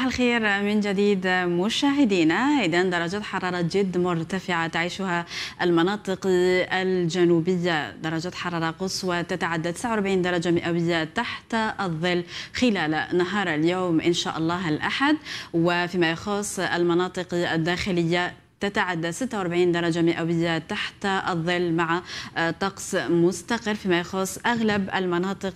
صباح الخير من جديد مشاهدينا اذا درجه حراره جد مرتفعه تعيشها المناطق الجنوبيه درجه حراره قصوى تتعدى 49 درجه مئويه تحت الظل خلال نهار اليوم ان شاء الله الاحد وفيما يخص المناطق الداخليه تتعدى 46 درجة مئوية تحت الظل مع آه، طقس مستقر فيما يخص أغلب المناطق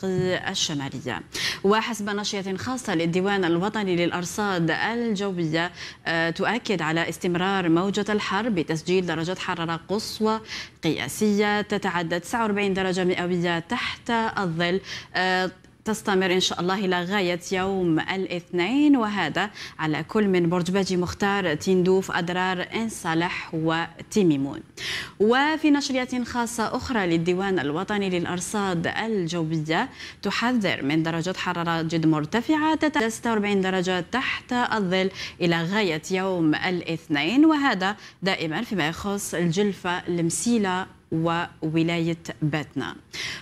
الشمالية وحسب نشية خاصة للديوان الوطني للأرصاد الجوية آه، تؤكد على استمرار موجة الحر بتسجيل درجة حرارة قصوى قياسية تتعدى 49 درجة مئوية تحت الظل آه، تستمر إن شاء الله إلى غاية يوم الاثنين وهذا على كل من برج باجي مختار تندوف أدرار إن صالح وتيميمون وفي نشرية خاصة أخرى للديوان الوطني للأرصاد الجوية تحذر من درجة حرارة جد مرتفعة 46 درجة تحت الظل إلى غاية يوم الاثنين وهذا دائما فيما يخص الجلفة المسيلة وولاية باتنا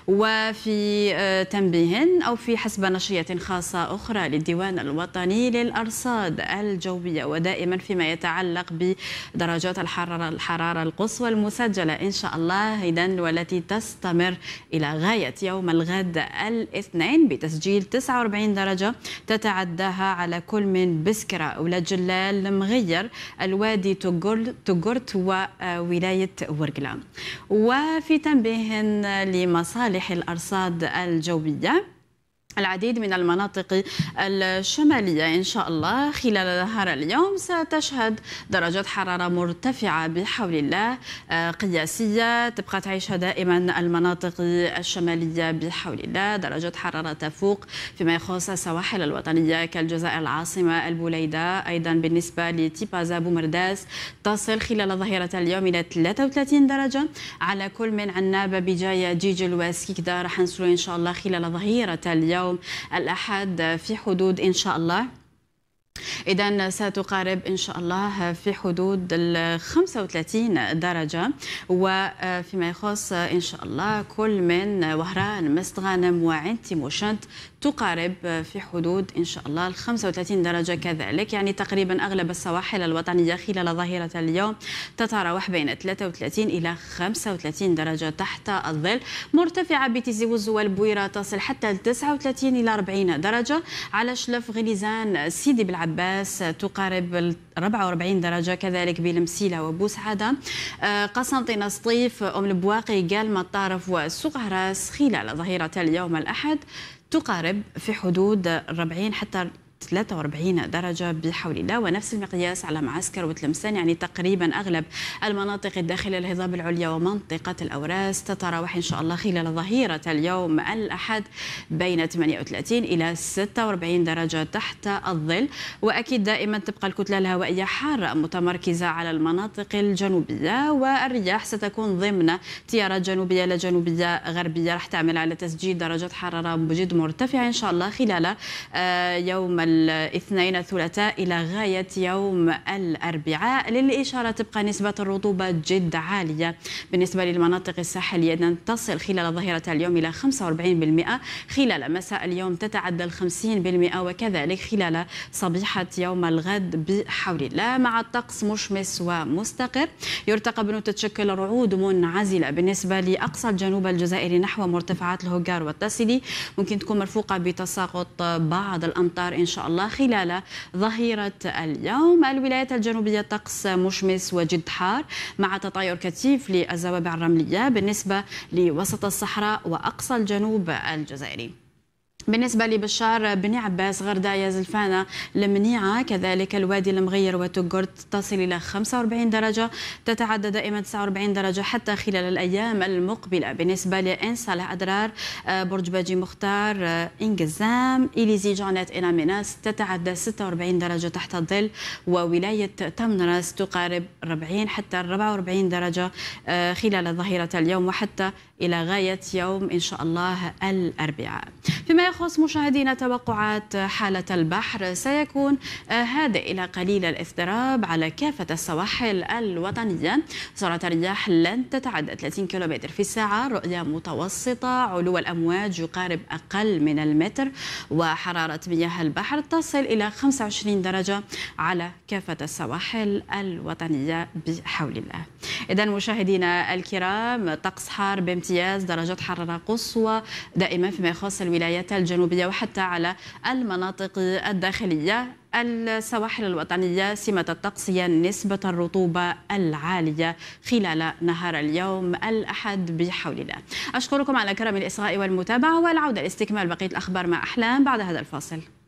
وفي آه، تنبيه أو في حسب نشرية خاصة أخرى للديوان الوطني للأرصاد الجوية ودائما فيما يتعلق بدرجات الحرارة, الحرارة القصوى المسجلة إن شاء الله إذن والتي تستمر إلى غاية يوم الغد الاثنين بتسجيل 49 درجة تتعداها على كل من بسكرة ولا جلال المغير الوادي تجرت وولاية آه، ورقلة وفي تنبيه لمصالح الأرصاد الجوية العديد من المناطق الشمالية إن شاء الله خلال نهار اليوم ستشهد درجات حرارة مرتفعة بحول الله آه، قياسية تبقى تعيشها دائما المناطق الشمالية بحول الله درجات حرارة تفوق فيما يخص السواحل الوطنية كالجزائر العاصمة البوليدة أيضا بالنسبة لتيبازا بومرداس تصل خلال ظهيرة اليوم إلى 33 درجة على كل من عنابة بجاية جيجل وسكيكدا راح نصلوا إن شاء الله خلال ظهيرة اليوم يوم الأحد في حدود إن شاء الله إذا ستقارب إن شاء الله في حدود ال 35 درجة وفيما يخص إن شاء الله كل من وهران مستغانم وعين تيموشنت تقارب في حدود إن شاء الله ال 35 درجة كذلك يعني تقريبا أغلب السواحل الوطنية خلال ظهيرة اليوم تتراوح بين 33 إلى 35 درجة تحت الظل مرتفعة بتيزي وزو والبويرة تصل حتى 39 إلى 40 درجة على شلف غليزان سيدي بالعباس فاس تقارب 44 درجة كذلك بلمسيلة وبوسعادة آه، قسنطينة سطيف أم البواقي قال مطارف وسقهراس خلال ظهيرة اليوم الأحد تقارب في حدود 40 حتى 43 درجة بحول الله ونفس المقياس على معسكر وتلمسان يعني تقريبا أغلب المناطق الداخل الهضاب العليا ومنطقة الأوراس تتراوح إن شاء الله خلال ظهيرة اليوم الأحد بين 38 إلى 46 درجة تحت الظل وأكيد دائما تبقى الكتلة الهوائية حارة متمركزة على المناطق الجنوبية والرياح ستكون ضمن تيارات جنوبية لا جنوبية غربية راح تعمل على تسجيل درجات حرارة جد مرتفعة إن شاء الله خلال آه، يوم الاثنين الثلاثاء إلى غاية يوم الأربعاء للإشارة تبقى نسبة الرطوبة جد عالية بالنسبة للمناطق الساحلية تصل خلال ظهيرة اليوم إلى 45% خلال مساء اليوم تتعدى ال 50% وكذلك خلال صبيحة يوم الغد بحول الله مع الطقس مشمس ومستقر يرتقب أنه تتشكل رعود منعزلة بالنسبة لأقصى الجنوب الجزائري نحو مرتفعات الهجار والتسلي ممكن تكون مرفوقة بتساقط بعض الأمطار إن شاء الله خلال ظهيرة اليوم الولايات الجنوبية طقس مشمس وجد حار مع تطاير كثيف للزوابع الرملية بالنسبة لوسط الصحراء وأقصى الجنوب الجزائري بالنسبة لبشار بن عباس غردايا زلفانة المنيعة كذلك الوادي المغير وتقرت تصل إلى 45 درجة تتعدى دائما 49 درجة حتى خلال الأيام المقبلة بالنسبة لإن صالح أدرار آه، برج باجي مختار آه، إنجزام إليزي جعنات إلى ميناس تتعدى 46 درجة تحت الظل وولاية تمنرس تقارب 40 حتى 44 درجة آه، خلال ظهيرة اليوم وحتى إلى غاية يوم إن شاء الله الأربعاء فيما يخص مشاهدينا توقعات حالة البحر سيكون هادئ آه، إلى قليل الاضطراب على كافة السواحل الوطنية سرعة الرياح لن تتعدى 30 كيلومتر في الساعة رؤية متوسطة علو الأمواج يقارب أقل من المتر وحرارة مياه البحر تصل إلى 25 درجة على كافة السواحل الوطنية بحول الله إذا مشاهدينا الكرام طقس حار بامتياز امتياز درجات حرارة قصوى دائما فيما يخص الولايات الجنوبية وحتى على المناطق الداخلية السواحل الوطنية سمة هي نسبة الرطوبة العالية خلال نهار اليوم الأحد بحول الله أشكركم على كرم الإصغاء والمتابعة والعودة لاستكمال بقية الأخبار مع أحلام بعد هذا الفاصل